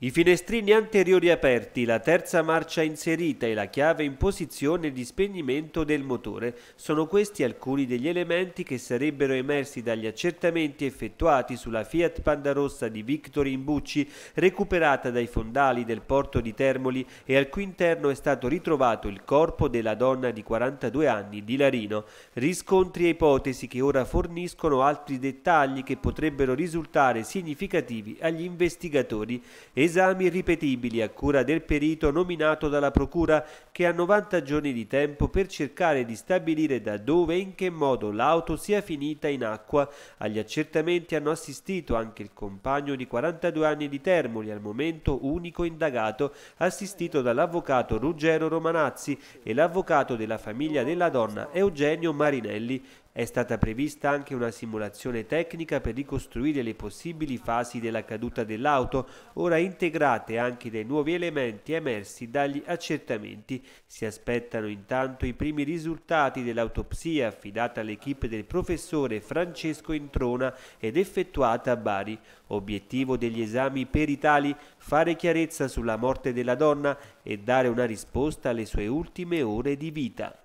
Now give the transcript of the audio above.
I finestrini anteriori aperti, la terza marcia inserita e la chiave in posizione di spegnimento del motore sono questi alcuni degli elementi che sarebbero emersi dagli accertamenti effettuati sulla Fiat Panda Rossa di Victor Imbucci recuperata dai fondali del porto di Termoli e al cui interno è stato ritrovato il corpo della donna di 42 anni di Larino. Riscontri e ipotesi che ora forniscono altri dettagli che potrebbero risultare significativi agli investigatori e esami ripetibili a cura del perito nominato dalla Procura che ha 90 giorni di tempo per cercare di stabilire da dove e in che modo l'auto sia finita in acqua. Agli accertamenti hanno assistito anche il compagno di 42 anni di Termoli, al momento unico indagato, assistito dall'avvocato Ruggero Romanazzi e l'avvocato della famiglia della donna Eugenio Marinelli. È stata prevista anche una simulazione tecnica per ricostruire le possibili fasi della caduta dell'auto, ora integrate anche dai nuovi elementi emersi dagli accertamenti. Si aspettano intanto i primi risultati dell'autopsia affidata all'equipe del professore Francesco Introna ed effettuata a Bari. Obiettivo degli esami peritali, fare chiarezza sulla morte della donna e dare una risposta alle sue ultime ore di vita.